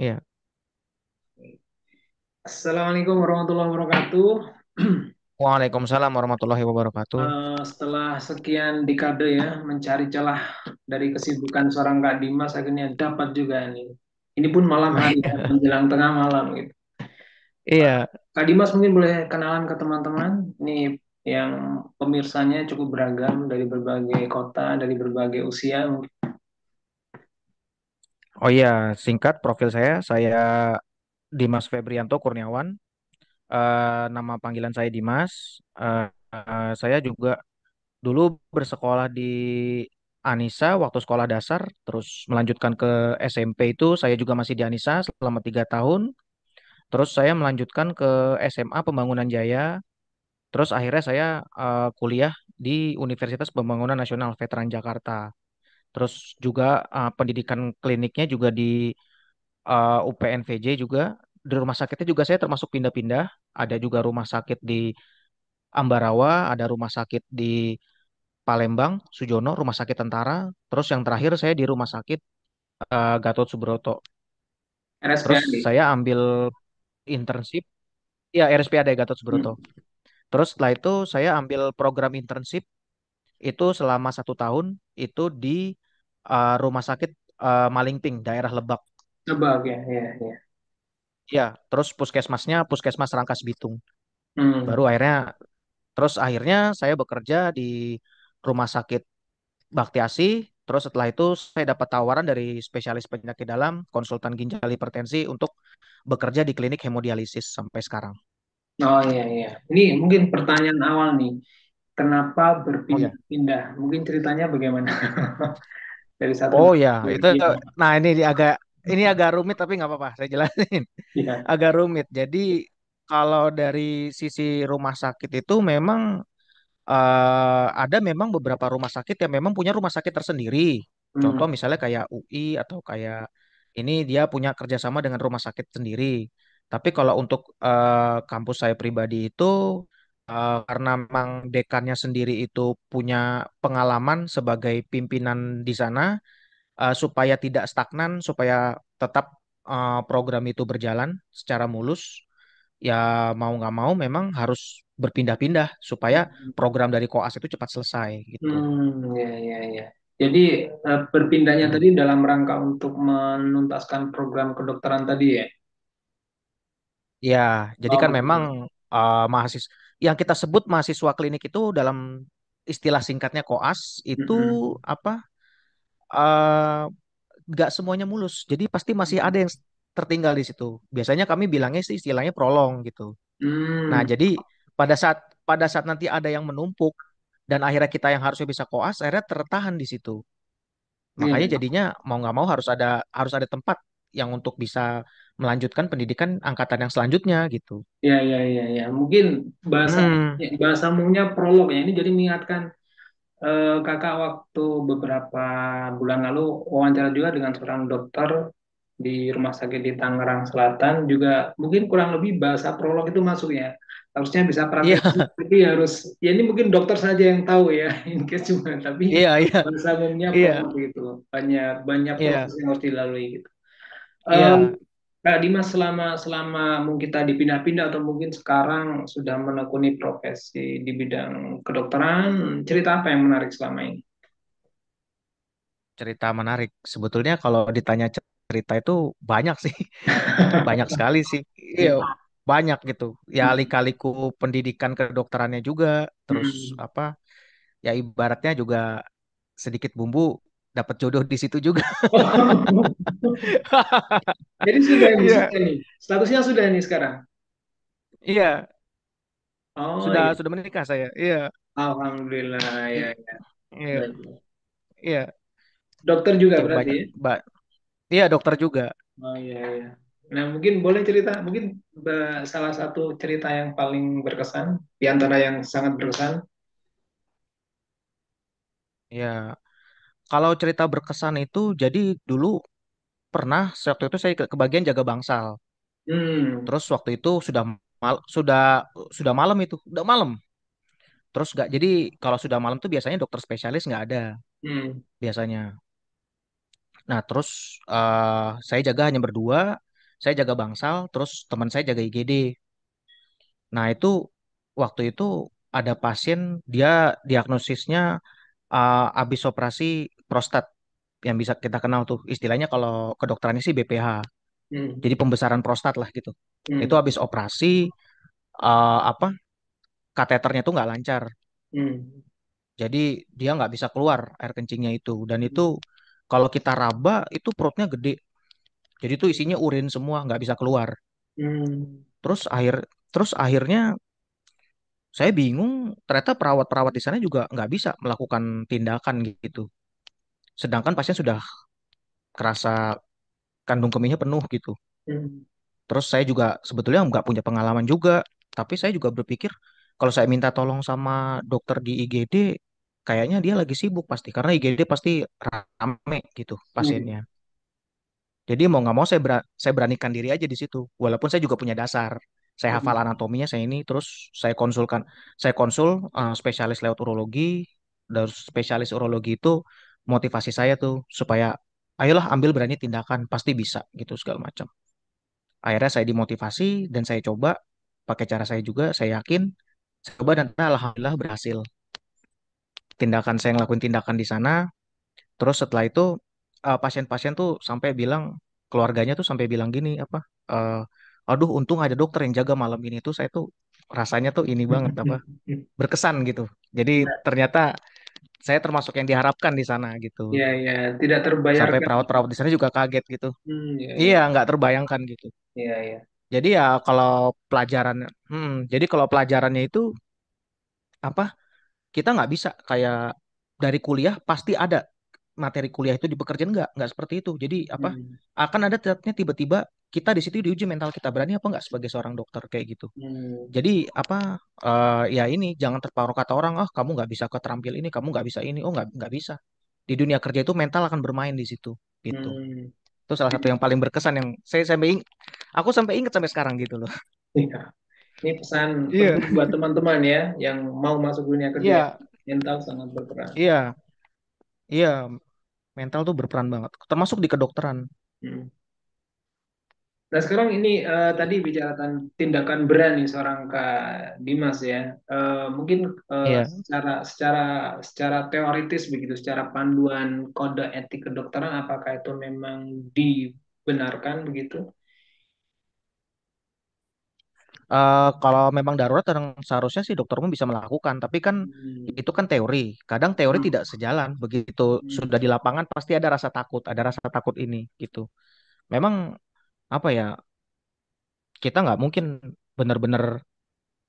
Iya. Assalamualaikum warahmatullahi wabarakatuh. Waalaikumsalam warahmatullahi wabarakatuh. Eh, setelah sekian dekade ya mencari celah dari kesibukan seorang Kak Dimas akhirnya dapat juga ini. Ini pun malam hari ya, menjelang tengah malam gitu. Iya. Kak Dimas mungkin boleh kenalan ke teman-teman Ini yang pemirsanya cukup beragam dari berbagai kota, dari berbagai usia mungkin. Oh iya, singkat profil saya, saya Dimas Febrianto Kurniawan. Eh, nama panggilan saya Dimas. Eh, eh, saya juga dulu bersekolah di Anissa waktu sekolah dasar, terus melanjutkan ke SMP itu saya juga masih di Anissa selama tiga tahun. Terus saya melanjutkan ke SMA Pembangunan Jaya. Terus akhirnya saya eh, kuliah di Universitas Pembangunan Nasional Veteran Jakarta. Terus juga uh, pendidikan kliniknya juga di uh, UPNVJ juga. Di rumah sakitnya juga saya termasuk pindah-pindah. Ada juga rumah sakit di Ambarawa, ada rumah sakit di Palembang, Sujono, rumah sakit tentara. Terus yang terakhir saya di rumah sakit uh, Gatot Subroto. RSPAD. Terus saya ambil internship, ya RSPAD Gatot Subroto. Hmm. Terus setelah itu saya ambil program internship itu selama satu tahun itu di uh, rumah sakit uh, Malingping daerah Lebak. Lebak ya, ya, ya. Ya, terus puskesmasnya puskesmas Rangkas Bitung. Hmm. Baru akhirnya, terus akhirnya saya bekerja di rumah sakit Bakti Asi. Terus setelah itu saya dapat tawaran dari spesialis penyakit dalam, konsultan ginjal hipertensi untuk bekerja di klinik hemodialisis sampai sekarang. Oh iya iya. Ini mungkin pertanyaan awal nih kenapa berpindah-pindah? Iya. Mungkin ceritanya bagaimana? Dari satu Oh ya, itu, itu nah ini agak ini agak rumit tapi nggak apa-apa, saya jelasin. Ya. Agak rumit. Jadi kalau dari sisi rumah sakit itu memang uh, ada memang beberapa rumah sakit yang memang punya rumah sakit tersendiri. Hmm. Contoh misalnya kayak UI atau kayak ini dia punya kerjasama dengan rumah sakit sendiri. Tapi kalau untuk uh, kampus saya pribadi itu uh, karena memang dekannya sendiri itu punya pengalaman sebagai pimpinan di sana uh, supaya tidak stagnan, supaya tetap uh, program itu berjalan secara mulus. Ya mau nggak mau memang harus berpindah-pindah supaya hmm. program dari koas itu cepat selesai gitu. Hmm, ya ya ya. Jadi berpindahnya hmm. tadi dalam rangka untuk menuntaskan program kedokteran tadi ya. Ya, jadi kan oh. kan memang uh, mahasiswa yang kita sebut mahasiswa klinik itu dalam istilah singkatnya koas itu mm-hmm. apa eh, nggak uh, semuanya mulus jadi pasti masih ada yang tertinggal di situ biasanya kami bilangnya sih istilahnya prolong gitu mm. nah jadi pada saat pada saat nanti ada yang menumpuk dan akhirnya kita yang harusnya bisa koas akhirnya tertahan di situ makanya hmm. jadinya mau nggak mau harus ada harus ada tempat yang untuk bisa melanjutkan pendidikan angkatan yang selanjutnya gitu. Ya ya ya ya mungkin bahasa hmm. Ya, bahasa umumnya prolog ya ini jadi mengingatkan eh, kakak waktu beberapa bulan lalu wawancara juga dengan seorang dokter di rumah sakit di Tangerang Selatan juga mungkin kurang lebih bahasa prolog itu masuk ya harusnya bisa praktek yeah. tapi harus ya ini mungkin dokter saja yang tahu ya ini case cuma tapi yeah, yeah. bahasa umumnya yeah. gitu banyak banyak iya. proses yang harus dilalui gitu. Um, Kak Dimas selama selama mungkin kita dipindah pindah atau mungkin sekarang sudah menekuni profesi di bidang kedokteran, cerita apa yang menarik selama ini? Cerita menarik. Sebetulnya kalau ditanya cerita itu banyak sih. banyak sekali sih. Iya, iya banyak gitu. Ya alik-aliku pendidikan kedokterannya juga, terus hmm. apa? Ya ibaratnya juga sedikit bumbu dapat jodoh di situ juga. Jadi sudah ini, yeah. Iya. ini Statusnya sudah ini sekarang. Iya. Yeah. Oh, sudah iya. sudah menikah saya. Iya. Yeah. Alhamdulillah ya Iya. Iya. Yeah. Dokter juga ya, berarti. Mbak. Iya, dokter juga. Oh iya iya. Nah, mungkin boleh cerita, mungkin salah satu cerita yang paling berkesan, di antara yang sangat berkesan. Ya, kalau cerita berkesan itu jadi dulu pernah waktu itu saya ke, kebagian jaga bangsal. Hmm. Terus waktu itu sudah mal, sudah sudah malam itu, udah malam. Terus nggak jadi kalau sudah malam tuh biasanya dokter spesialis nggak ada. Hmm. Biasanya. Nah, terus uh, saya jaga hanya berdua, saya jaga bangsal, terus teman saya jaga IGD. Nah, itu waktu itu ada pasien dia diagnosisnya uh, abis operasi prostat yang bisa kita kenal tuh istilahnya kalau kedokterannya sih BPH hmm. jadi pembesaran prostat lah gitu hmm. itu habis operasi uh, apa kateternya tuh nggak lancar hmm. jadi dia nggak bisa keluar air kencingnya itu dan itu hmm. kalau kita raba itu perutnya gede jadi tuh isinya urin semua nggak bisa keluar hmm. terus akhir terus akhirnya saya bingung ternyata perawat-perawat di sana juga nggak bisa melakukan tindakan gitu sedangkan pasien sudah kerasa kandung kemihnya penuh gitu hmm. terus saya juga sebetulnya nggak punya pengalaman juga tapi saya juga berpikir kalau saya minta tolong sama dokter di IGD kayaknya dia lagi sibuk pasti karena IGD pasti rame gitu pasiennya hmm. Jadi mau nggak mau saya ber saya beranikan diri aja di situ. Walaupun saya juga punya dasar, saya hafal anatominya saya ini, terus saya konsulkan, saya konsul uh, spesialis lewat urologi, dan spesialis urologi itu motivasi saya tuh supaya ayolah ambil berani tindakan pasti bisa gitu segala macam akhirnya saya dimotivasi dan saya coba pakai cara saya juga saya yakin saya coba dan alhamdulillah berhasil tindakan saya ngelakuin tindakan di sana terus setelah itu eh, pasien-pasien uh, tuh sampai bilang keluarganya tuh sampai bilang gini apa uh, aduh untung ada dokter yang jaga malam ini tuh saya tuh rasanya tuh ini banget apa berkesan gitu jadi ternyata saya termasuk yang diharapkan di sana gitu. Iya iya, tidak terbayangkan. Sampai perawat-perawat di sana juga kaget gitu. Hmm, iya, yeah. iya nggak terbayangkan gitu. Iya iya. Jadi ya kalau pelajaran, hmm, jadi kalau pelajarannya itu apa? Kita nggak bisa kayak dari kuliah pasti ada materi kuliah itu di pekerjaan nggak nggak seperti itu. Jadi apa? Hmm. Akan ada tiba-tiba kita di situ diuji mental kita berani apa enggak sebagai seorang dokter kayak gitu. Hmm. Jadi apa uh, ya ini jangan terpengaruh kata orang ah oh, kamu nggak bisa keterampil ini kamu nggak bisa ini oh nggak nggak bisa di dunia kerja itu mental akan bermain di situ gitu. Hmm. Itu salah satu yang paling berkesan yang saya sampai ing aku sampai ingat sampai sekarang gitu loh. Iya. Ini pesan yeah. Iya. buat teman-teman ya yang mau masuk dunia kerja yeah. mental sangat berperan. Iya. Yeah. Iya, yeah. mental tuh berperan banget termasuk di kedokteran. Hmm Nah sekarang ini uh, tadi bicara tentang tindakan berani seorang Kak Dimas ya, uh, mungkin uh, eh, yeah. secara secara secara teoritis begitu, secara panduan kode etik kedokteran, apakah itu memang dibenarkan begitu? Uh, kalau memang darurat, seharusnya sih dokter umum bisa melakukan. Tapi kan hmm. itu kan teori. Kadang teori hmm. tidak sejalan. Begitu hmm. sudah di hmm. lapangan pasti ada rasa takut, ada rasa takut ini gitu. Memang apa ya kita nggak mungkin benar-benar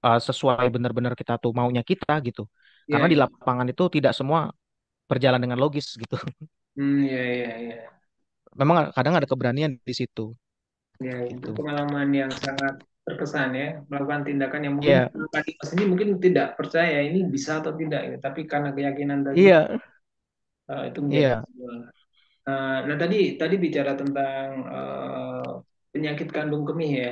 uh, sesuai benar-benar kita tuh maunya kita gitu yeah, karena di iya. lapangan itu tidak semua berjalan dengan logis gitu hmm, iya yeah, iya yeah, memang kadang ada keberanian di situ ya itu iya. gitu. pengalaman yang sangat terkesan ya melakukan tindakan yang mungkin yeah. tadi mas ini mungkin tidak percaya ini bisa atau tidak ya. tapi karena keyakinan tadi yeah. Iya. uh, itu menjadi yeah. Nah, eh, nah tadi tadi bicara tentang eh, penyakit kandung kemih ya.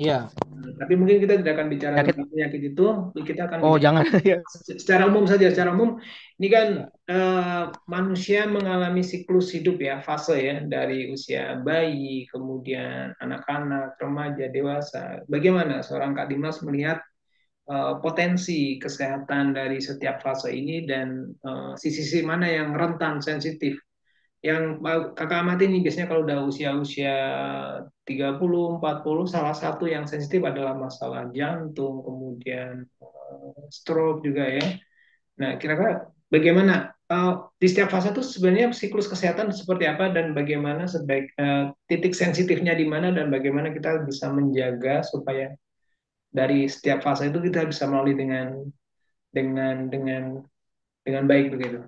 Iya. Hmm, tapi mungkin kita tidak akan bicara penyakit. tentang penyakit itu, kita akan Oh, jangan. Iya. secara umum saja, secara umum ini kan iya. eh, manusia mengalami siklus hidup ya, fase ya dari usia bayi, kemudian anak-anak, remaja, dewasa. Bagaimana seorang Kak Dimas melihat eh, potensi kesehatan dari setiap fase ini dan sisi eh, sisi-sisi mana yang rentan sensitif yang kakak amati ini biasanya kalau udah usia-usia 30, 40, salah satu yang sensitif adalah masalah jantung, kemudian eh, stroke juga ya. Nah, kira-kira bagaimana eh, di setiap fase itu sebenarnya siklus kesehatan seperti apa dan bagaimana sebaik eh, titik sensitifnya di mana dan bagaimana kita bisa menjaga supaya dari setiap fase itu kita bisa melalui dengan dengan dengan dengan baik begitu.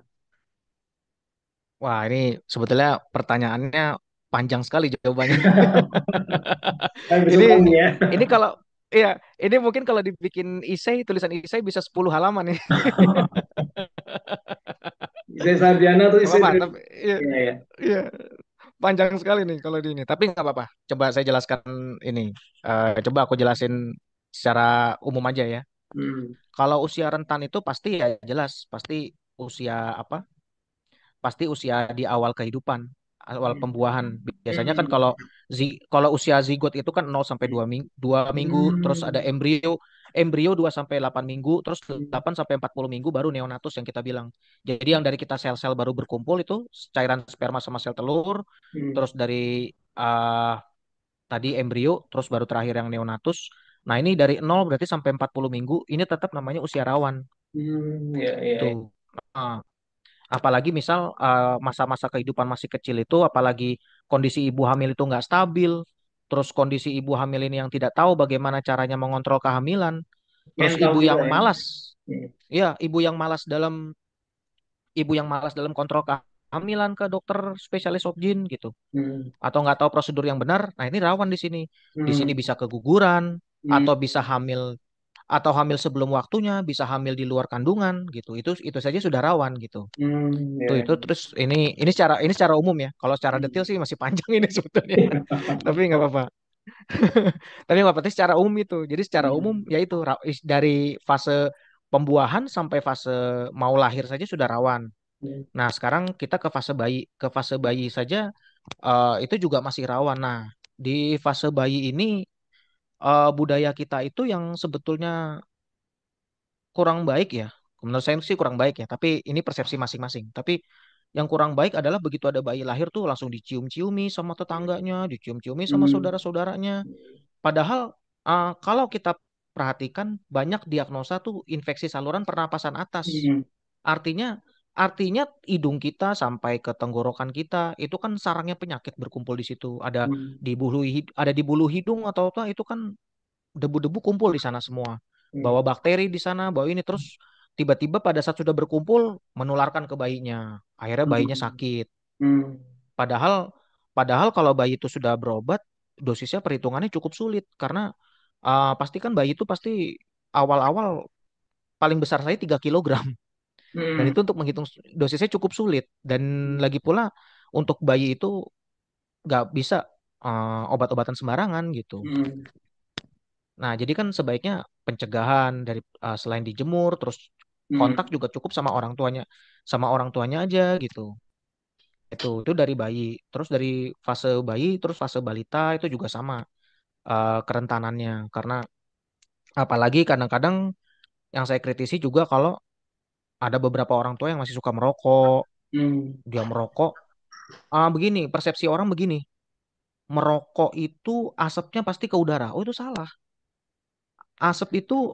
Wah, ini sebetulnya pertanyaannya panjang sekali jawabannya. ini ya. ini kalau ya ini mungkin kalau dibikin isai tulisan isai bisa 10 halaman nih. isai tuh isai. iya, iya, iya. iya. Panjang sekali nih kalau di ini, tapi nggak apa-apa. Coba saya jelaskan ini. Uh, coba aku jelasin secara umum aja ya. Hmm. Kalau usia rentan itu pasti ya jelas, pasti usia apa? pasti usia di awal kehidupan awal hmm. pembuahan biasanya kan hmm. kalau zi kalau usia zigot itu kan 0 sampai 2 minggu, 2 minggu hmm. terus ada embrio embrio 2 sampai 8 minggu terus 8 sampai 40 minggu baru neonatus yang kita bilang. Jadi yang dari kita sel-sel baru berkumpul itu cairan sperma sama sel telur hmm. terus dari uh, tadi embrio terus baru terakhir yang neonatus. Nah, ini dari 0 berarti sampai 40 minggu ini tetap namanya usia rawan. Hmm, ya, ya. ya. Tuh. Gitu. Ah. Uh apalagi misal eh, masa-masa kehidupan masih kecil itu apalagi kondisi ibu hamil itu nggak stabil terus kondisi ibu hamil ini yang tidak tahu bagaimana caranya mengontrol kehamilan terus Mental ibu yang ya. malas ya ibu yang malas dalam ibu yang malas dalam kontrol kehamilan ke dokter spesialis obgyn gitu hmm. atau nggak tahu prosedur yang benar nah ini rawan di sini hmm. di sini hmm. bisa keguguran hmm. atau bisa hamil atau hamil sebelum waktunya, bisa hamil di luar kandungan gitu. Itu itu saja sudah rawan gitu. Hmm, itu, itu ya. terus ini ini secara ini secara umum ya. Kalau secara hmm. detail sih masih panjang ini sebetulnya. Tapi nggak apa-apa. Tapi nggak apa-apa secara umum itu. Jadi secara hmm. umum yaitu dari fase pembuahan sampai fase mau lahir saja sudah rawan. Hmm. Nah, sekarang kita ke fase bayi. Ke fase bayi saja uh, itu juga masih rawan. Nah, di fase bayi ini uh, budaya kita itu yang sebetulnya kurang baik ya. Menurut saya sih kurang baik ya, tapi ini persepsi masing-masing. Tapi yang kurang baik adalah begitu ada bayi lahir tuh langsung dicium-ciumi sama tetangganya, dicium-ciumi sama hmm. saudara-saudaranya. Padahal uh, kalau kita perhatikan banyak diagnosa tuh infeksi saluran pernapasan atas. Hmm. Artinya Artinya hidung kita sampai ke tenggorokan kita itu kan sarangnya penyakit berkumpul di situ. Ada hmm. di bulu ada di bulu hidung atau apa itu kan debu-debu kumpul di sana semua. Hmm. Bawa bakteri di sana, bawa ini terus hmm. tiba-tiba pada saat sudah berkumpul menularkan ke bayinya. Akhirnya hmm. bayinya sakit. Hmm. Padahal padahal kalau bayi itu sudah berobat dosisnya perhitungannya cukup sulit karena uh, pasti kan bayi itu pasti awal-awal paling besar saya 3 kilogram. Hmm. Dan itu untuk menghitung dosisnya cukup sulit dan hmm. lagi pula untuk bayi itu nggak bisa uh, obat-obatan sembarangan gitu. Hmm. Nah, jadi kan sebaiknya pencegahan dari uh, selain dijemur terus hmm. kontak juga cukup sama orang tuanya, sama orang tuanya aja gitu. Itu itu dari bayi, terus dari fase bayi, terus fase balita itu juga sama uh, kerentanannya karena apalagi kadang-kadang yang saya kritisi juga kalau ada beberapa orang tua yang masih suka merokok hmm. dia merokok uh, begini persepsi orang begini merokok itu asapnya pasti ke udara oh itu salah asap itu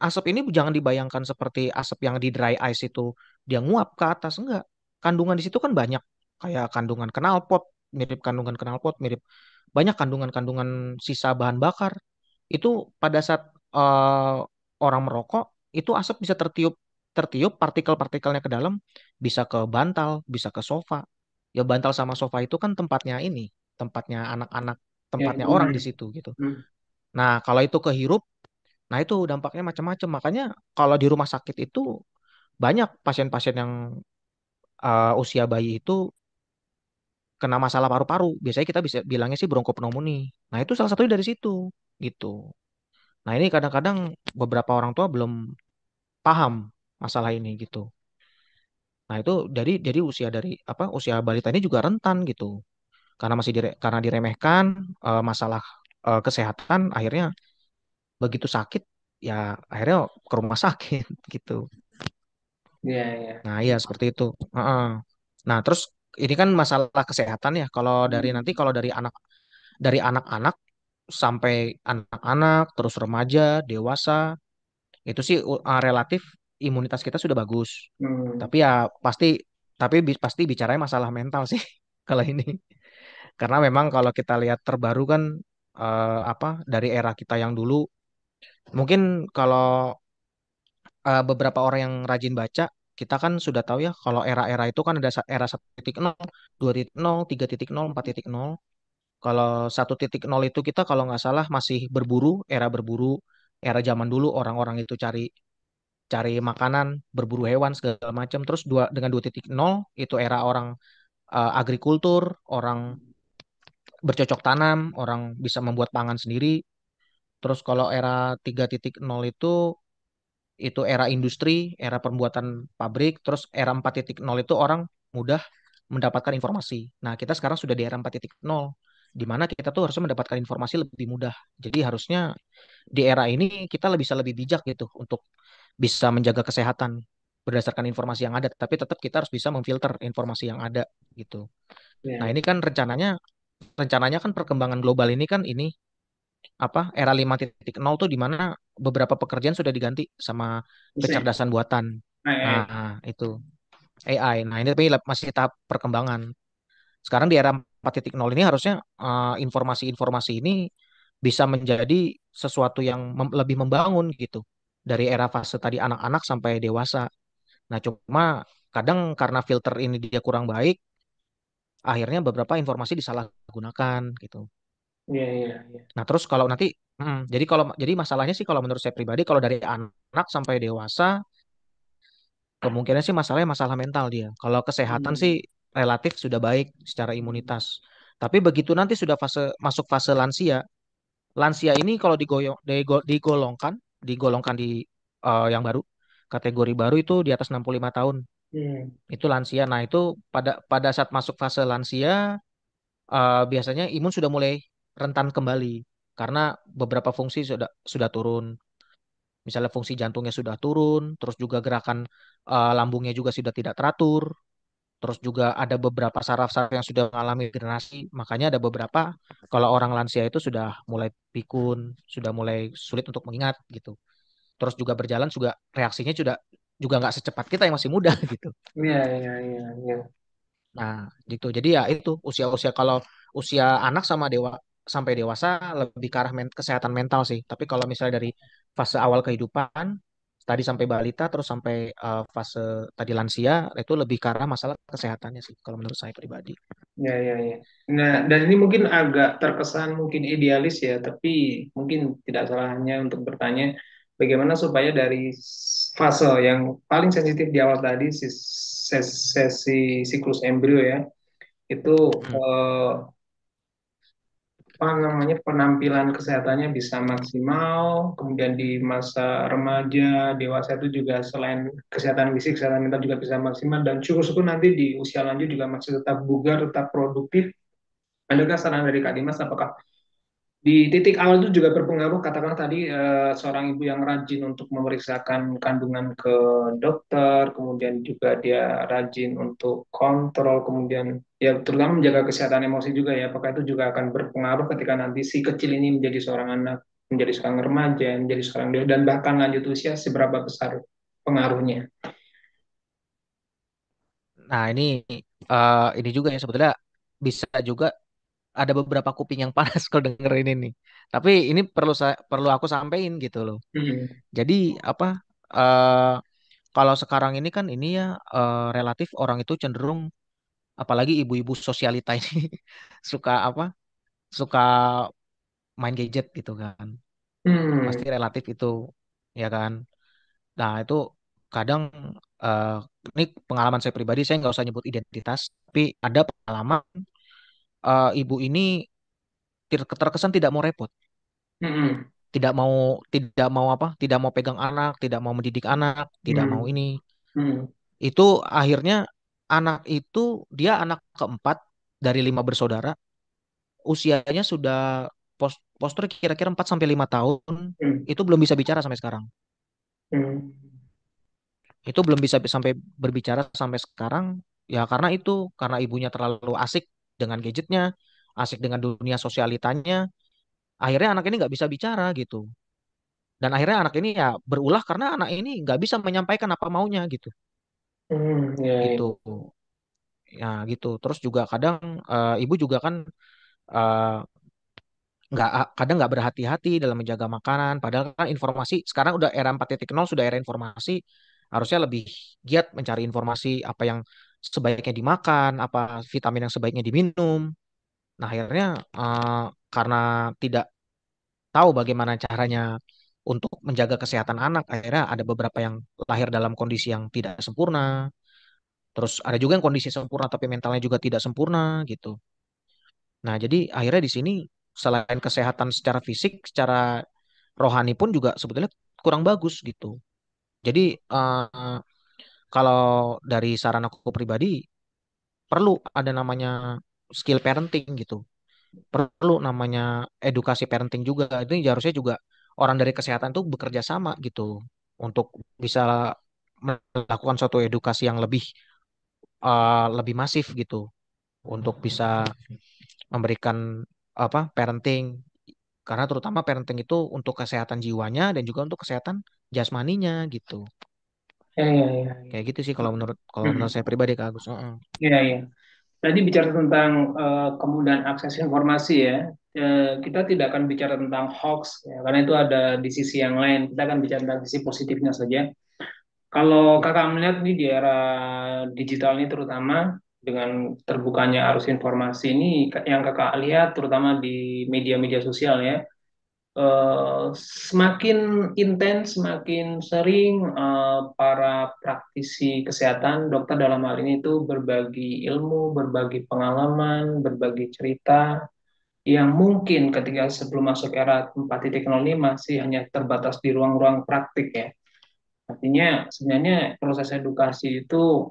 asap ini jangan dibayangkan seperti asap yang di dry ice itu dia nguap ke atas enggak kandungan di situ kan banyak kayak kandungan knalpot mirip kandungan knalpot mirip banyak kandungan-kandungan sisa bahan bakar itu pada saat uh, orang merokok itu asap bisa tertiup tertiup partikel-partikelnya ke dalam bisa ke bantal, bisa ke sofa. Ya bantal sama sofa itu kan tempatnya ini, tempatnya anak-anak, tempatnya orang di hmm. situ gitu. Hmm. Nah, kalau itu kehirup, nah itu dampaknya macam-macam. Makanya kalau di rumah sakit itu banyak pasien-pasien yang uh, usia bayi itu kena masalah paru-paru. Biasanya kita bisa bilangnya sih bronkopneumonia. Nah, itu salah satunya dari situ gitu. Nah, ini kadang-kadang beberapa orang tua belum paham masalah ini gitu. Nah itu dari jadi usia dari apa usia balita ini juga rentan gitu karena masih dire, karena diremehkan e, masalah e, kesehatan akhirnya begitu sakit ya akhirnya ke rumah sakit gitu. Iya yeah, iya. Yeah. Nah iya seperti itu. Uh -uh. Nah terus ini kan masalah kesehatan ya kalau dari hmm. nanti kalau dari anak dari anak-anak sampai anak-anak terus remaja dewasa itu sih uh, relatif imunitas kita sudah bagus. Hmm. Tapi ya pasti tapi bi pasti bicaranya masalah mental sih kalau ini. Karena memang kalau kita lihat terbaru kan uh, apa dari era kita yang dulu mungkin kalau uh, beberapa orang yang rajin baca kita kan sudah tahu ya kalau era-era itu kan ada era 1.0, 2.0, 3.0, 4.0. Kalau 1.0 itu kita kalau nggak salah masih berburu, era berburu, era zaman dulu orang-orang itu cari cari makanan, berburu hewan segala macam. Terus dua dengan 2.0 itu era orang uh, agrikultur, orang bercocok tanam, orang bisa membuat pangan sendiri. Terus kalau era 3.0 itu itu era industri, era pembuatan pabrik, terus era 4.0 itu orang mudah mendapatkan informasi. Nah, kita sekarang sudah di era 4.0 di mana kita tuh harusnya mendapatkan informasi lebih mudah. Jadi harusnya di era ini kita lebih bisa lebih bijak gitu untuk bisa menjaga kesehatan berdasarkan informasi yang ada, tapi tetap kita harus bisa memfilter informasi yang ada gitu. Yeah. Nah ini kan rencananya rencananya kan perkembangan global ini kan ini apa era 5.0 tuh di mana beberapa pekerjaan sudah diganti sama iya. kecerdasan buatan. AI. Iya, iya. Nah, itu AI. Nah, ini tapi masih tahap perkembangan. Sekarang di era 4.0 ini harusnya informasi eh, informasi-informasi ini bisa menjadi sesuatu yang mem lebih membangun gitu dari era fase tadi anak-anak sampai dewasa. Nah, cuma kadang karena filter ini dia kurang baik, akhirnya beberapa informasi disalahgunakan gitu. Iya, iya, iya. Nah, terus kalau nanti hmm, jadi kalau jadi masalahnya sih kalau menurut saya pribadi kalau dari anak sampai dewasa kemungkinan sih masalahnya masalah mental dia. Kalau kesehatan hmm. sih relatif sudah baik secara imunitas. Tapi begitu nanti sudah fase masuk fase lansia, lansia ini kalau digoyong digolongkan digolongkan di uh, yang baru kategori baru itu di atas 65 tahun hmm. itu lansia nah itu pada pada saat masuk fase lansia uh, biasanya imun sudah mulai rentan kembali karena beberapa fungsi sudah sudah turun misalnya fungsi jantungnya sudah turun terus juga gerakan uh, lambungnya juga sudah tidak teratur terus juga ada beberapa saraf-saraf yang sudah mengalami generasi makanya ada beberapa kalau orang lansia itu sudah mulai pikun sudah mulai sulit untuk mengingat gitu terus juga berjalan juga reaksinya sudah juga nggak secepat kita yang masih muda gitu iya iya iya ya. nah gitu jadi ya itu usia-usia kalau usia anak sama dewa sampai dewasa lebih ke arah men kesehatan mental sih tapi kalau misalnya dari fase awal kehidupan tadi sampai balita terus sampai uh, fase tadi lansia itu lebih karena masalah kesehatannya sih kalau menurut saya pribadi. Ya ya ya. Nah dan ini mungkin agak terkesan mungkin idealis ya tapi mungkin tidak salahnya untuk bertanya bagaimana supaya dari fase yang paling sensitif di awal tadi sesi, sesi siklus embrio ya itu hmm. eh, apa namanya penampilan kesehatannya bisa maksimal kemudian di masa remaja dewasa itu juga selain kesehatan fisik kesehatan mental juga bisa maksimal dan syukur-syukur nanti di usia lanjut juga masih tetap bugar tetap produktif adakah saran dari Kak Dimas apakah di titik awal itu juga berpengaruh katakanlah tadi uh, seorang ibu yang rajin untuk memeriksakan kandungan ke dokter kemudian juga dia rajin untuk kontrol kemudian ya terutama menjaga kesehatan emosi juga ya apakah itu juga akan berpengaruh ketika nanti si kecil ini menjadi seorang anak menjadi seorang remaja menjadi seorang dewasa dan bahkan lanjut usia seberapa besar pengaruhnya nah ini uh, ini juga ya sebetulnya bisa juga ada beberapa kuping yang panas kalau dengerin ini. Tapi ini perlu saya, perlu aku sampein gitu loh. Mm-hmm. Jadi apa uh, kalau sekarang ini kan ini ya uh, relatif orang itu cenderung apalagi ibu-ibu sosialita ini suka apa? suka main gadget gitu kan. Mm. Pasti relatif itu ya kan. Nah, itu kadang uh, ini pengalaman saya pribadi saya nggak usah nyebut identitas tapi ada pengalaman uh, ibu ini terkesan tidak mau repot. Mm-hmm. Tidak mau tidak mau apa? Tidak mau pegang anak, tidak mau mendidik anak, tidak mm-hmm. mau mm. ini. Mm-hmm. Itu akhirnya anak itu dia anak keempat dari lima bersaudara. Usianya sudah post postur kira-kira 4 sampai lima tahun hmm. itu belum bisa bicara sampai sekarang. Hmm. Itu belum bisa sampai berbicara sampai sekarang ya karena itu karena ibunya terlalu asik dengan gadgetnya, asik dengan dunia sosialitanya. Akhirnya anak ini nggak bisa bicara gitu. Dan akhirnya anak ini ya berulah karena anak ini nggak bisa menyampaikan apa maunya gitu. Mm, yeah. Iya. Gitu. Ya gitu. Terus juga kadang uh, ibu juga kan uh, nggak ah, kadang nggak berhati-hati dalam menjaga makanan padahal kan informasi sekarang udah era 4.0 sudah era informasi harusnya lebih giat mencari informasi apa yang sebaiknya dimakan, apa vitamin yang sebaiknya diminum. Nah akhirnya uh, karena tidak tahu bagaimana caranya untuk menjaga kesehatan anak, akhirnya ada beberapa yang lahir dalam kondisi yang tidak sempurna. Terus ada juga yang kondisi sempurna tapi mentalnya juga tidak sempurna gitu. Nah jadi akhirnya di sini selain kesehatan secara fisik, secara rohani pun juga sebetulnya kurang bagus gitu. Jadi uh, kalau dari saran aku pribadi perlu ada namanya skill parenting gitu perlu namanya edukasi parenting juga itu harusnya juga orang dari kesehatan tuh bekerja sama gitu untuk bisa melakukan suatu edukasi yang lebih uh, lebih masif gitu untuk bisa memberikan apa parenting karena terutama parenting itu untuk kesehatan jiwanya dan juga untuk kesehatan jasmaninya gitu Ya, ya, ya. Kayak gitu sih kalau menurut kalau hmm. menurut saya pribadi Kak Agus. Iya, uh-uh. iya. Tadi bicara tentang uh, kemudahan akses informasi ya, uh, kita tidak akan bicara tentang hoax ya, karena itu ada di sisi yang lain. Kita akan bicara tentang sisi positifnya saja. Kalau kakak melihat ini di era digital ini terutama dengan terbukanya arus informasi ini yang kakak lihat terutama di media-media sosial ya, Uh, semakin intens, semakin sering uh, para praktisi kesehatan, dokter dalam hal ini itu berbagi ilmu, berbagi pengalaman, berbagi cerita yang mungkin ketika sebelum masuk era 4.0 ini masih hanya terbatas di ruang-ruang praktik ya. Artinya sebenarnya proses edukasi itu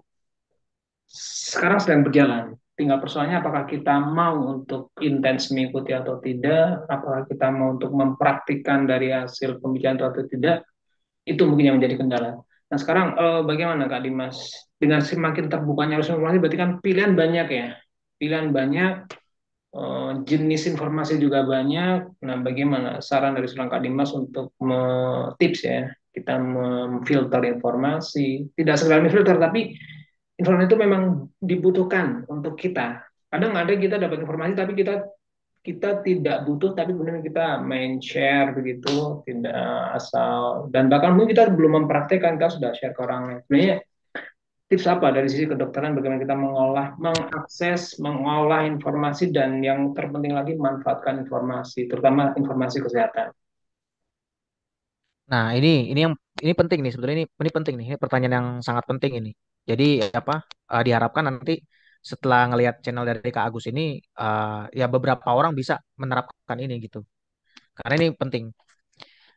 sekarang sedang berjalan tinggal persoalannya apakah kita mau untuk intens mengikuti atau tidak, apakah kita mau untuk mempraktikkan dari hasil pembicaraan itu atau tidak, itu mungkin yang menjadi kendala. Nah sekarang eh, bagaimana Kak Dimas? Dengan semakin terbukanya arus informasi berarti kan pilihan banyak ya, pilihan banyak, eh, jenis informasi juga banyak. Nah bagaimana saran dari seorang Kak Dimas untuk tips ya, kita memfilter informasi, tidak sekedar memfilter tapi informasi itu memang dibutuhkan untuk kita. Kadang ada kita dapat informasi tapi kita kita tidak butuh tapi kemudian kita main share begitu tidak eh, asal dan bahkan mungkin kita belum mempraktekkan kita sudah share ke orang lain sebenarnya tips apa dari sisi kedokteran bagaimana kita mengolah mengakses mengolah informasi dan yang terpenting lagi manfaatkan informasi terutama informasi kesehatan nah ini ini yang ini penting nih sebetulnya ini ini penting nih ini pertanyaan yang sangat penting ini jadi apa uh, diharapkan nanti setelah ngelihat channel dari Kak Agus ini uh, ya beberapa orang bisa menerapkan ini gitu. Karena ini penting.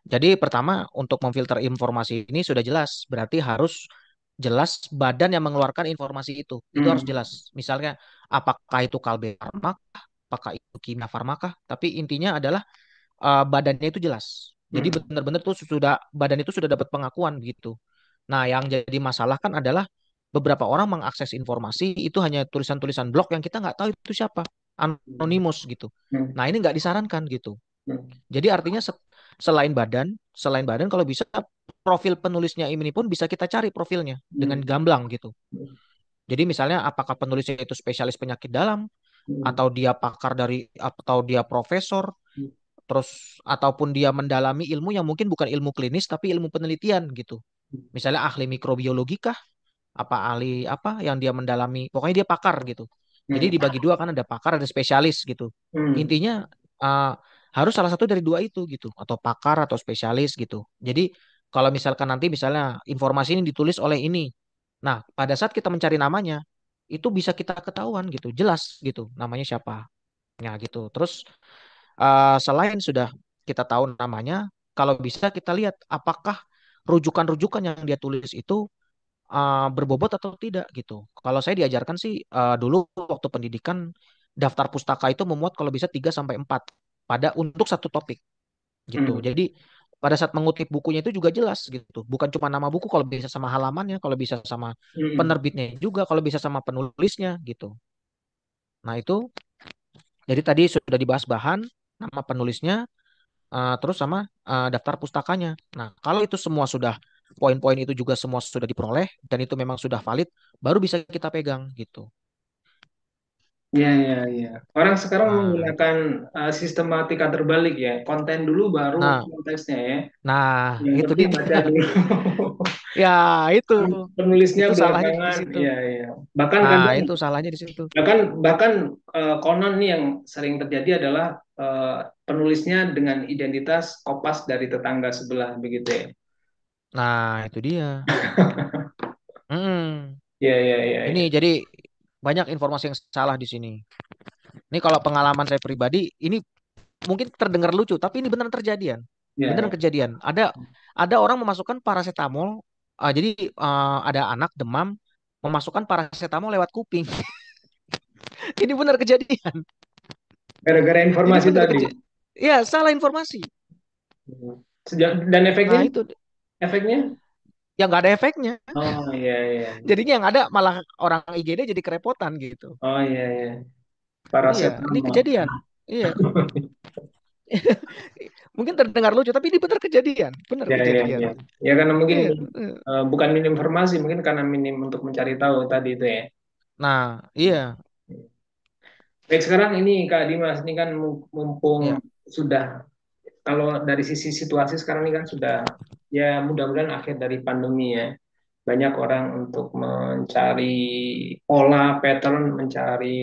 Jadi pertama untuk memfilter informasi ini sudah jelas, berarti harus jelas badan yang mengeluarkan informasi itu. Itu hmm. harus jelas. Misalnya apakah itu kalbe farmaka, apakah itu kimia farmaka, tapi intinya adalah uh, badannya itu jelas. Jadi hmm. benar-benar tuh sudah badan itu sudah dapat pengakuan gitu. Nah, yang jadi masalah kan adalah beberapa orang mengakses informasi itu hanya tulisan-tulisan blog yang kita nggak tahu itu siapa anonimus hmm. gitu. Hmm. Nah ini nggak disarankan gitu. Hmm. Jadi artinya se selain badan, selain badan kalau bisa profil penulisnya ini pun bisa kita cari profilnya dengan gamblang gitu. Jadi misalnya apakah penulisnya itu spesialis penyakit dalam atau dia pakar dari atau dia profesor terus ataupun dia mendalami ilmu yang mungkin bukan ilmu klinis tapi ilmu penelitian gitu. Misalnya ahli mikrobiologi kah apa ahli apa yang dia mendalami pokoknya dia pakar gitu hmm. jadi dibagi dua kan ada pakar ada spesialis gitu hmm. intinya uh, harus salah satu dari dua itu gitu atau pakar atau spesialis gitu jadi kalau misalkan nanti misalnya informasi ini ditulis oleh ini nah pada saat kita mencari namanya itu bisa kita ketahuan gitu jelas gitu namanya siapa nah gitu terus uh, selain sudah kita tahu namanya kalau bisa kita lihat apakah rujukan-rujukan yang dia tulis itu Eh, berbobot atau tidak gitu. Kalau saya diajarkan sih uh, dulu waktu pendidikan daftar pustaka itu memuat kalau bisa 3 sampai 4 pada untuk satu topik gitu. Hmm. Jadi pada saat mengutip bukunya itu juga jelas gitu. Bukan cuma nama buku kalau bisa sama halamannya, kalau bisa sama hmm. penerbitnya juga, kalau bisa sama penulisnya gitu. Nah, itu jadi tadi sudah dibahas bahan, nama penulisnya, uh, terus sama uh, daftar pustakanya. Nah, kalau itu semua sudah poin-poin itu juga semua sudah diperoleh dan itu memang sudah valid, baru bisa kita pegang gitu. Ya, ya, ya. Orang sekarang nah. menggunakan uh, eh, sistematika terbalik ya, konten dulu baru nah. konteksnya ya. Nah, yang itu dia. Baca dulu. ya, itu. Penulisnya itu salahnya Di situ. Ya, ya. Bahkan nah, kadang, itu salahnya di situ. Bahkan bahkan uh, konon nih yang sering terjadi adalah uh, penulisnya dengan identitas kopas dari tetangga sebelah begitu ya. Nah, itu dia. Hmm. Iya, iya, iya. Ini iya. jadi banyak informasi yang salah di sini. Ini kalau pengalaman saya pribadi, ini mungkin terdengar lucu, tapi ini beneran terjadian. Ya. Beneran iya. kejadian. Ada ada orang memasukkan paracetamol. Uh, jadi uh, ada anak demam memasukkan paracetamol lewat kuping. ini benar kejadian. Gara-gara informasi tadi. Iya, salah informasi. Iya. Sejak dan efeknya nah, itu efeknya? Yang nggak ada efeknya. Oh iya iya. Jadinya yang ada malah orang IGD jadi kerepotan gitu. Oh iya iya. Para iya, ini kejadian. Iya. mungkin terdengar lucu tapi ini benar kejadian, benar ya, iya, kejadian. Ya, ya. ya karena mungkin ya. Uh, bukan minim informasi, mungkin karena minim untuk mencari tahu tadi itu ya. Nah, iya. Baik sekarang ini Kak Dimas ini kan mumpung ya. sudah kalau dari sisi situasi sekarang ini kan sudah ya mudah-mudahan akhir dari pandemi ya banyak orang untuk mencari pola pattern mencari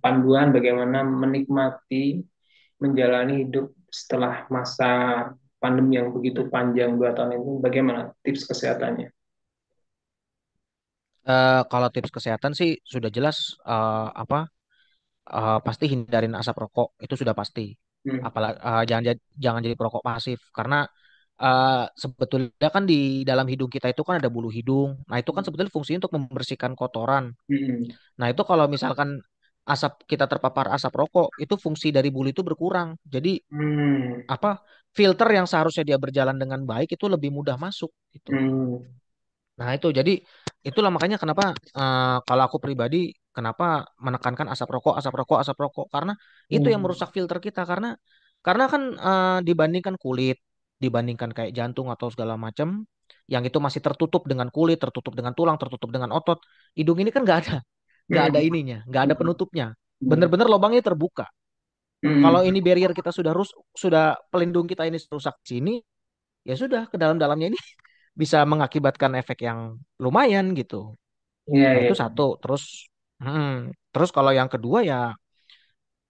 panduan bagaimana menikmati menjalani hidup setelah masa pandemi yang begitu panjang dua tahun itu bagaimana tips kesehatannya uh, kalau tips kesehatan sih sudah jelas uh, apa uh, pasti hindarin asap rokok itu sudah pasti hmm. apalagi uh, jangan jangan jadi perokok pasif karena uh, sebetulnya kan di dalam hidung kita itu kan ada bulu hidung. Nah, itu kan hmm. sebetulnya fungsinya untuk membersihkan kotoran. Hmm. Nah, itu kalau misalkan asap kita terpapar asap rokok, itu fungsi dari bulu itu berkurang. Jadi hmm. apa? filter yang seharusnya dia berjalan dengan baik itu lebih mudah masuk gitu. Nah, itu jadi itulah makanya kenapa uh, kalau aku pribadi kenapa menekankan asap rokok, asap rokok, asap rokok karena itu yang merusak filter kita karena karena kan uh, dibandingkan kulit dibandingkan kayak jantung atau segala macam yang itu masih tertutup dengan kulit, tertutup dengan tulang, tertutup dengan otot. Hidung ini kan nggak ada, nggak ada hmm. ininya, nggak ada hmm. penutupnya. Hmm. Bener-bener lubangnya terbuka. Kalau ini barrier kita sudah rus, sudah pelindung kita ini rusak sini, ya sudah ke dalam-dalamnya ini bisa mengakibatkan efek yang lumayan gitu. Yeah, nah, yeah. Itu satu. Terus, hmm, terus kalau yang kedua ya,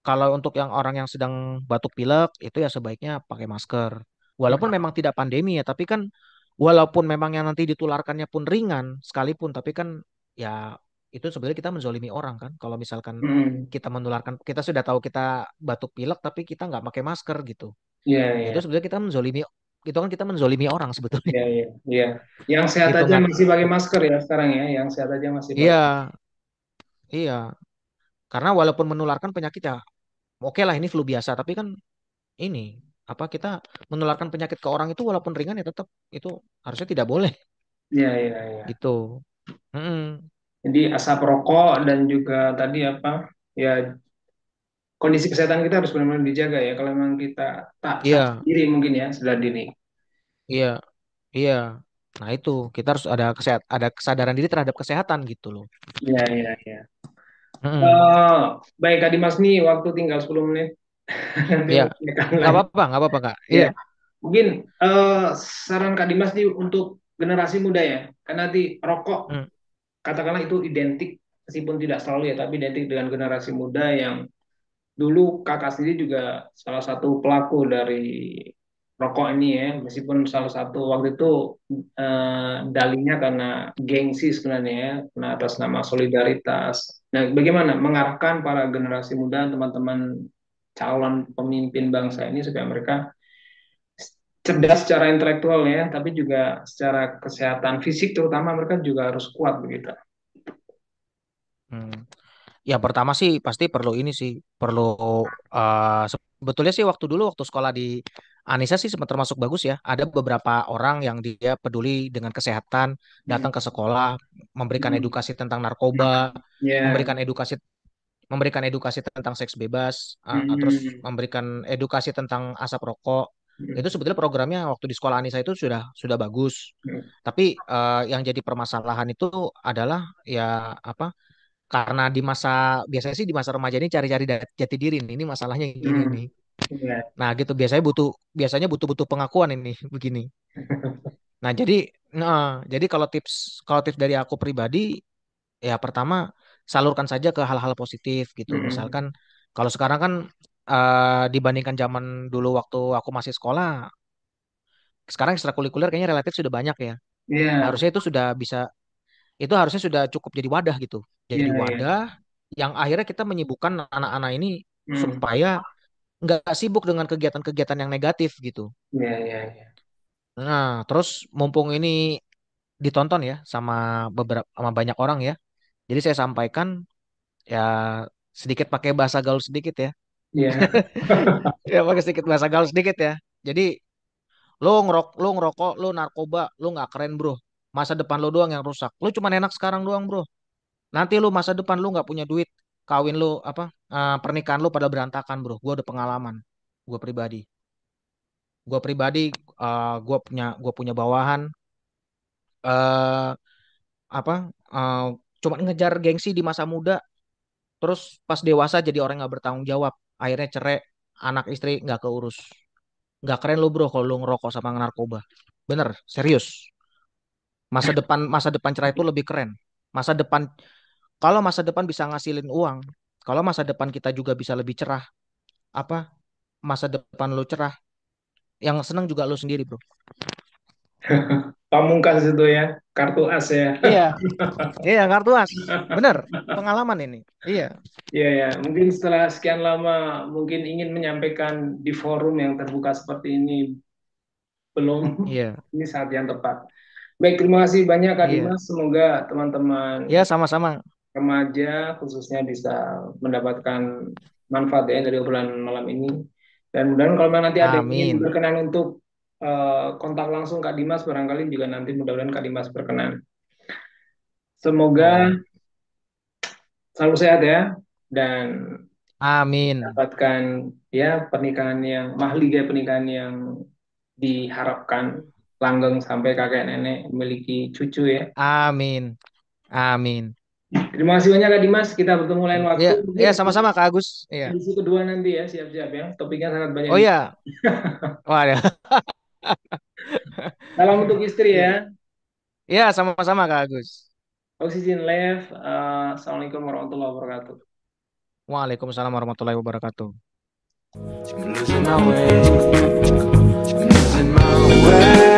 kalau untuk yang orang yang sedang batuk pilek itu ya sebaiknya pakai masker. Walaupun memang tidak pandemi ya, tapi kan walaupun memang yang nanti ditularkannya pun ringan sekalipun, tapi kan ya itu sebenarnya kita menzolimi orang kan. Kalau misalkan hmm. kita menularkan, kita sudah tahu kita batuk pilek tapi kita nggak pakai masker gitu. Iya. Yeah, yeah. Itu sebenarnya kita menzolimi itu kan kita menzolimi orang sebetulnya. Iya, yeah, iya, yeah, Yeah. Yang sehat gitu aja kan. masih pakai masker ya sekarang ya, yang sehat aja masih Yeah. Iya. Iya. Karena walaupun menularkan penyakit ya oke okay lah ini flu biasa, tapi kan ini apa kita menularkan penyakit ke orang itu walaupun ringan ya tetap itu harusnya tidak boleh. Iya iya. iya. Gitu. Mm -mm. Jadi asap rokok dan juga tadi apa ya kondisi kesehatan kita harus benar-benar dijaga ya kalau memang kita tak yeah. Iya. diri mungkin ya sudah dini. Iya yeah. iya. Yeah. Nah itu kita harus ada kesehat ada kesadaran diri terhadap kesehatan gitu loh. Iya iya iya. Mm -mm. uh, baik Kak Dimas nih waktu tinggal 10 menit Iya. Gak apa-apa, gak apa-apa kak. Iya. Ya. Mungkin uh, saran Kak Dimas nih untuk generasi muda ya, karena nanti rokok hmm. katakanlah itu identik meskipun tidak selalu ya, tapi identik dengan generasi muda yang dulu kakak sendiri juga salah satu pelaku dari rokok ini ya, meskipun salah satu waktu itu uh, dalinya karena gengsi sebenarnya ya, karena atas nama solidaritas. Nah, bagaimana mengarahkan para generasi muda teman-teman calon pemimpin bangsa ini supaya mereka cerdas secara intelektual ya, tapi juga secara kesehatan fisik terutama mereka juga harus kuat begitu. Hmm. Ya pertama sih pasti perlu ini sih perlu uh, eh, sebetulnya sih waktu dulu waktu sekolah di Anissa sih sempat termasuk bagus ya. Ada beberapa orang yang dia peduli dengan kesehatan, datang hmm. ke sekolah, memberikan hmm. edukasi tentang narkoba, yeah. memberikan edukasi memberikan edukasi tentang seks bebas, eh, hmm. terus memberikan edukasi tentang asap rokok. Hmm. Itu sebetulnya programnya waktu di sekolah Anissa itu sudah sudah bagus. Hmm. Tapi uh, yang jadi permasalahan itu adalah ya apa? Karena di masa biasanya sih di masa remaja ini cari-cari jati diri nih. Ini masalahnya gini hmm. nih. Iya. Nah, gitu biasanya butuh biasanya butuh-butuh pengakuan ini begini. Nah, jadi nah, jadi kalau tips kalau tips dari aku pribadi ya pertama salurkan saja ke hal-hal positif gitu. Hmm. Misalkan kalau sekarang kan uh, dibandingkan zaman dulu waktu aku masih sekolah, sekarang kulikuler kayaknya relatif sudah banyak ya. Yeah. harusnya itu sudah bisa itu harusnya sudah cukup jadi wadah gitu. Jadi yeah, iya. wadah yeah. yang akhirnya kita menyibukkan anak-anak ini hmm. supaya nggak sibuk dengan kegiatan-kegiatan yang negatif gitu. Yeah, yeah, yeah. Nah, terus mumpung ini ditonton ya sama beberapa sama banyak orang ya. Jadi saya sampaikan ya sedikit pakai bahasa gaul sedikit ya. Iya. Yeah. ya pakai sedikit bahasa gaul sedikit ya. Jadi lu ngerok lu ngerokok, lu narkoba, lu nggak keren, Bro. Masa depan lu doang yang rusak. Lu cuma enak sekarang doang, Bro. Nanti lu masa depan lu nggak punya duit, kawin lu apa uh, pernikahan lu pada berantakan, Bro. Gua udah pengalaman, gua pribadi. Gua pribadi uh, gua punya gua punya bawahan eh uh, apa uh, cuma ngejar gengsi di masa muda terus pas dewasa jadi orang nggak bertanggung jawab akhirnya cerai anak istri nggak keurus nggak keren lo bro kalau lo ngerokok sama narkoba bener serius masa depan masa depan cerai itu lebih keren masa depan kalau masa depan bisa ngasilin uang kalau masa depan kita juga bisa lebih cerah apa masa depan lo cerah yang seneng juga lo sendiri bro pamungkas itu ya kartu as ya iya iya kartu as bener pengalaman ini iya iya ya. mungkin setelah sekian lama mungkin ingin menyampaikan di forum yang terbuka seperti ini belum iya ini saat yang tepat baik terima kasih banyak kak iya. semoga teman-teman ya sama-sama remaja khususnya bisa mendapatkan manfaat ya dari bulan malam ini dan mudah-mudahan kalau nanti ada yang ingin berkenan untuk Eh, kontak langsung Kak Dimas barangkali juga nanti mudah-mudahan Kak Dimas berkenan. Semoga selalu sehat ya dan amin dapatkan ya pernikahan yang mahligai ya, pernikahan yang diharapkan langgeng sampai kakek nenek memiliki cucu ya. Amin. Amin. Terima kasih banyak Kak Dimas. Kita bertemu lain waktu. Ya, ya sama-sama Kak Agus. Iya. kedua nanti ya, siap-siap ya. Topiknya sangat banyak. Oh iya. Wah, ya. Salam untuk istri ya. Iya sama-sama Kak Agus. Oksigen Live, uh, Assalamualaikum warahmatullahi wabarakatuh. Waalaikumsalam warahmatullahi wabarakatuh. Losing my way, losing my way.